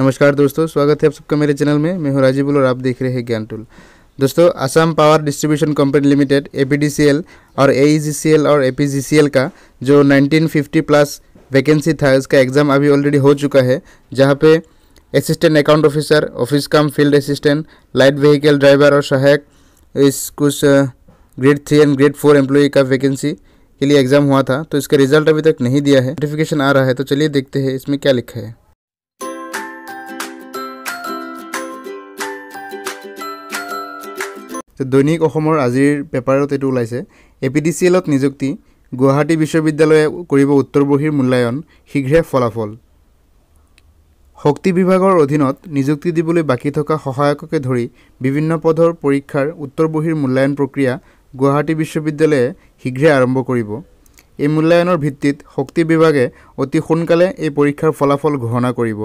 नमस्कार दोस्तों स्वागत है आप सबका मेरे चैनल में मैं हूं बुल और आप देख रहे हैं ज्ञान टूल दोस्तों Assam power distribution company limited A और ए e और ए का जो 1950 प्लस वैकेंसी था उसका एग्ज़ाम अभी ऑलरेडी हो चुका है जहाँ पे assistant account officer office cum field assistant light vehicle driver और सहायक इस कुछ grade three and grade four employ का वैकेंसी के लिए एग्ज़ाम हुआ था तो इसका रिजल्ट अभी तक नहीं दिया है नोटिफिकेशन आ रहा है तो चलिए देखते हैं इसमें क्या लिखा है যে দৈনিক অসমৰ আজিৰ পেপাৰত এইটো ওলাইছে এ পি ডি চি এলত নিযুক্তি গুৱাহাটী বিশ্ববিদ্যালয়ে কৰিব উত্তৰ বহীৰ মূল্যায়ন শীঘ্ৰে ফলাফল শক্তি বিভাগৰ অধীনত নিযুক্তি দিবলৈ বাকী থকা সহায়ককে ধৰি বিভিন্ন পদৰ পৰীক্ষাৰ উত্তৰ বহীৰ মূল্যায়ন প্ৰক্ৰিয়া গুৱাহাটী বিশ্ববিদ্যালয়ে শীঘ্ৰে আৰম্ভ কৰিব এই মূল্যায়নৰ ভিত্তিত শক্তি বিভাগে অতি সোনকালে এই পৰীক্ষাৰ ফলাফল ঘোষণা কৰিব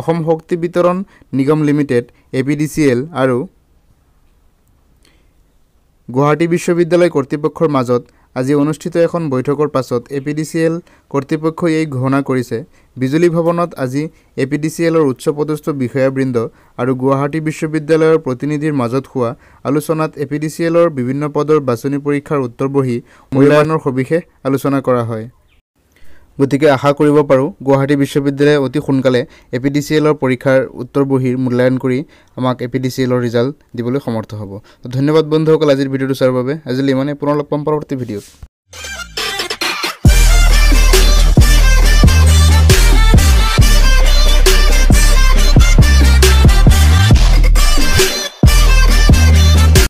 অসম শক্তি বিতৰণ নিগম limited A P D C L আৰু গুৱাহাটী বিশ্ববিদ্যালয় কৰ্তৃপক্ষৰ মাজত আজি অনুষ্ঠিত এখন বৈঠকৰ পাছত A P D C L কৰ্তৃপক্ষই এই ঘোষণা কৰিছে বিজুলী ভৱনত আজি এ পি ডি চি এলৰ উচ্চপদস্থ বিষয়াবৃন্দ আৰু গুৱাহাটী বিশ্ববিদ্যালয়ৰ প্ৰতিনিধিৰ মাজত হোৱা আলোচনাত এ পি ডি চি এলৰ বিভিন্ন পদৰ বাছনি পৰীক্ষাৰ উত্তৰ বহি মূল্যায়নৰ সবিশেষ আলোচনা কৰা হয় গতিকে আশা কৰিব পাৰোঁ গুৱাহাটী বিশ্ববিদ্যালয়ে অতি সোনকালে এ পি ডি চি এলৰ পৰীক্ষাৰ উত্তৰ বহীৰ মূল্যায়ন কৰি আমাক এ পি ডি চি এলৰ ৰিজাল্ট দিবলৈ সমৰ্থ হ'ব ধন্যবাদ বন্ধুসকল আজিৰ ভিডিঅ'টো চোৱাৰ বাবে আজিলৈ ইমানেই পুনৰ লগ পাম পৰৱৰ্তী ভিডিঅ'ত